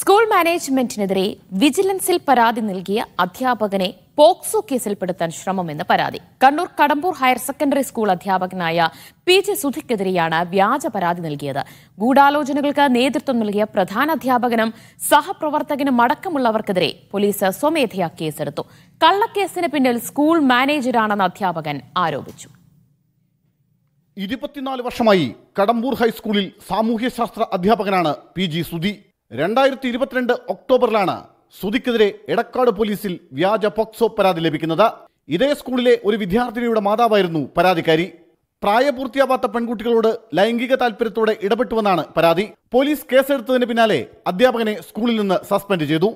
school മാനേജ്മെന്റിനെതിരെ വിജിലൻസിൽ പരാതി നൽകിയ അധ്യാപകനെ പോക്സോ കേസിൽപ്പെടുത്താൻ ശ്രമമെന്ന് പരാതി Kannur Kadambur higher secondary school അധ്യാപകനായ പി ജെ സുധിക്കെതിരെയാണ് വ്യാജ പരാതി നൽകിയത് ഗൂഢാലോചനകൾക്ക് നേതൃത്വം നൽകിയ പ്രധാന അധ്യാപകനും സഹപ്രവർത്തകനും അടക്കമുള്ളവർക്കെതിരെ പോലീസ് സ്വമേധയാ കേസെടുത്തു കള്ളക്കേസിന് പിന്നിൽ സ്കൂൾ മാനേജരാണെന്ന് അധ്യാപകൻ ആരോപിച്ചു ഇരുപത്തിനാല് വർഷമായി കടമ്പൂർ ഹൈസ്കൂളിൽ സാമൂഹ്യശാസ്ത്ര അധ്യാപകനാണ് പി ജി സുധി രണ്ടായിരത്തി ഇരുപത്തിരണ്ട് ഒക്ടോബറിലാണ് സുധിക്കെതിരെ എടക്കാട് പോലീസിൽ വ്യാജ പോക്സോ പരാതി ലഭിക്കുന്നത് ഇതേ സ്കൂളിലെ ഒരു വിദ്യാർത്ഥിനിയുടെ മാതാവായിരുന്നു പരാതിക്കാരി പ്രായപൂർത്തിയാവാത്ത പെൺകുട്ടികളോട് ലൈംഗിക താൽപര്യത്തോടെ ഇടപെട്ടുവെന്നാണ് പരാതി പോലീസ് കേസെടുത്തതിന് പിന്നാലെ അധ്യാപകനെ സ്കൂളിൽ നിന്ന് സസ്പെൻഡ് ചെയ്തു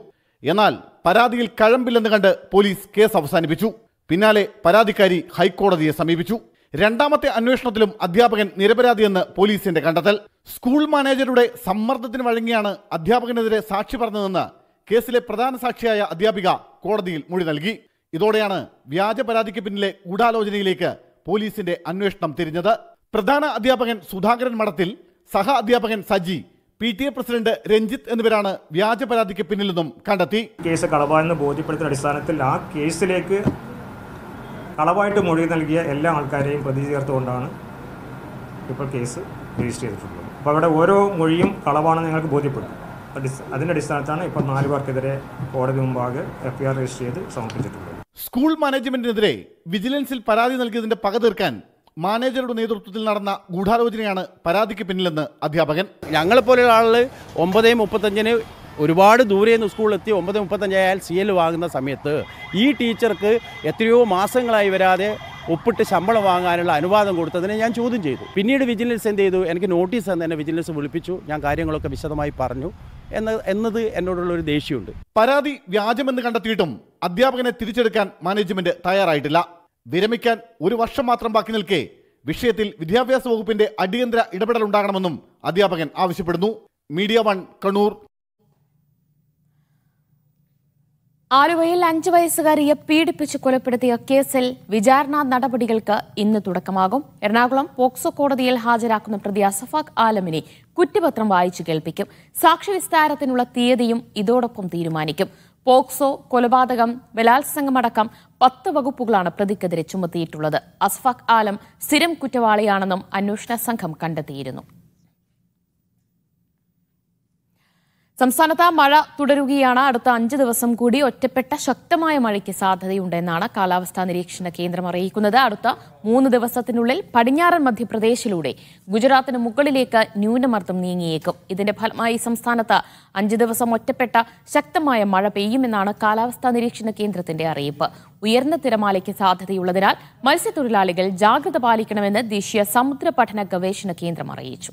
എന്നാൽ പരാതിയിൽ കഴമ്പില്ലെന്ന് കണ്ട് പോലീസ് കേസ് അവസാനിപ്പിച്ചു പിന്നാലെ പരാതിക്കാരി ഹൈക്കോടതിയെ സമീപിച്ചു രണ്ടാമത്തെ അന്വേഷണത്തിലും അധ്യാപകൻ നിരപരാധിയെന്ന് പോലീസിന്റെ കണ്ടെത്തൽ സ്കൂൾ മാനേജരുടെ സമ്മർദ്ദത്തിന് വഴങ്ങിയാണ് അധ്യാപകനെതിരെ സാക്ഷി പറഞ്ഞതെന്ന് കേസിലെ പ്രധാന സാക്ഷിയായ അധ്യാപിക കോടതിയിൽ മൊഴി നൽകി ഇതോടെയാണ് വ്യാജ പരാതിക്ക് പിന്നിലെ ഗൂഢാലോചനയിലേക്ക് പോലീസിന്റെ അന്വേഷണം തിരിഞ്ഞത് പ്രധാന അധ്യാപകൻ സുധാകരൻ മഠത്തിൽ സഹ അധ്യാപകൻ Saji P T A president Ranjith എന്നിവരാണ് വ്യാജ പരാതിക്ക് നിന്നും കണ്ടെത്തി കേസ് കളവാണെന്ന് ബോധ്യപ്പെടുത്തുന്ന അടിസ്ഥാനത്തിൽ ആ കേസിലേക്ക് കളവായിട്ട് മൊഴി നൽകിയ എല്ലാ ആൾക്കാരെയും പ്രതി ചേർത്തുകൊണ്ടാണ് ഇപ്പോൾ കേസ് രജിസ്റ്റർ ചെയ്തിട്ടുള്ളത് അപ്പോൾ അവിടെ ഓരോ മൊഴിയും കളവാണെന്ന് ഞങ്ങൾക്ക് ബോധ്യപ്പെട്ടു അതിൻ്റെ അടിസ്ഥാനത്താണ് ഇപ്പോൾ നാല് പേർക്കെതിരെ കോടതി മുമ്പാകെ എഫ് ആർ രജിസ്റ്റർ ചെയ്ത് സമർപ്പിച്ചിട്ടുള്ളത് സ്കൂൾ മാനേജ്മെന്റിനെതിരെ വിജിലൻസിൽ പരാതി നൽകിയതിന്റെ പക തീർക്കാൻ മാനേജറുടെ നേതൃത്വത്തിൽ നടന്ന ഗൂഢാലോചനയാണ് പരാതിക്ക് പിന്നിലെന്ന് അധ്യാപകൻ ഞങ്ങളെപ്പോലെ ആളുകൾ ഒമ്പതേ മുപ്പത്തഞ്ചിന് ഒരുപാട് ദൂരെ നിന്ന് സ്കൂളിലെത്തി ഒമ്പത് മുപ്പത്തഞ്ചായാൽ സി എൽ വാങ്ങുന്ന സമയത്ത് ഈ ടീച്ചർക്ക് എത്രയോ മാസങ്ങളായി വരാതെ ഒപ്പിട്ട് ശമ്പളം വാങ്ങാനുള്ള അനുവാദം കൊടുത്തതിനെ ഞാൻ ചോദ്യം ചെയ്തു പിന്നീട് വിജിലൻസ് എന്ത് ചെയ്തു എനിക്ക് നോട്ടീസ് തന്നെ എന്നെ വിജിലൻസ് വിളിപ്പിച്ചു ഞാൻ കാര്യങ്ങളൊക്കെ വിശദമായി പറഞ്ഞു എന്ന എന്നത് എന്നോടുള്ള ഒരു ദേഷ്യമുണ്ട് പരാതി വ്യാജമെന്ന് കണ്ടെത്തിയിട്ടും അധ്യാപകനെ തിരിച്ചെടുക്കാൻ മാനേജ്മെന്റ് തയ്യാറായിട്ടില്ല വിരമിക്കാൻ ഒരു വർഷം മാത്രം ബാക്കി നിൽക്കെ വിഷയത്തിൽ വിദ്യാഭ്യാസ വകുപ്പിന്റെ അടിയന്തര ഇടപെടൽ ഉണ്ടാകണമെന്നും അധ്യാപകൻ ആവശ്യപ്പെടുന്നു മീഡിയ വൺ കണ്ണൂർ ആലുവയിൽ അഞ്ചു വയസ്സുകാരിയെ പീഡിപ്പിച്ച് കൊലപ്പെടുത്തിയ കേസിൽ വിചാരണ നടപടികൾക്ക് ഇന്ന് തുടക്കമാകും എറണാകുളം പോക്സോ കോടതിയിൽ ഹാജരാക്കുന്ന പ്രതി അസഫാഖ് ആലമിനെ കുറ്റപത്രം വായിച്ചു കേൾപ്പിക്കും സാക്ഷി വിസ്താരത്തിനുള്ള തീയതിയും ഇതോടൊപ്പം തീരുമാനിക്കും പോക്സോ കൊലപാതകം അടക്കം പത്ത് വകുപ്പുകളാണ് പ്രതിക്കെതിരെ ചുമത്തിയിട്ടുള്ളത് അസ്ഫാഖ് ആലം സ്ഥിരം കുറ്റവാളിയാണെന്നും അന്വേഷണ സംഘം കണ്ടെത്തിയിരുന്നു സംസ്ഥാനത്ത് മഴ തുടരുകയാണ് അടുത്ത അഞ്ച് ദിവസം കൂടി ഒറ്റപ്പെട്ട ശക്തമായ മഴയ്ക്ക് സാധ്യതയുണ്ടെന്നാണ് കാലാവസ്ഥാ നിരീക്ഷണ കേന്ദ്രം അറിയിക്കുന്നത് അടുത്ത മൂന്ന് ദിവസത്തിനുള്ളിൽ പടിഞ്ഞാറൻ മധ്യപ്രദേശിലൂടെ ഗുജറാത്തിന് മുകളിലേക്ക് ന്യൂനമർദ്ദം നീങ്ങിയേക്കും ഇതിന്റെ ഫലമായി സംസ്ഥാനത്ത് അഞ്ച് ദിവസം ഒറ്റപ്പെട്ട ശക്തമായ മഴ പെയ്യുമെന്നാണ് കാലാവസ്ഥാ നിരീക്ഷണ കേന്ദ്രത്തിന്റെ അറിയിപ്പ് ഉയർന്ന തിരമാലയ്ക്ക് സാധ്യതയുള്ളതിനാൽ മത്സ്യത്തൊഴിലാളികൾ ജാഗ്രത പാലിക്കണമെന്ന് ദേശീയ സമുദ്ര പഠന ഗവേഷണ കേന്ദ്രം അറിയിച്ചു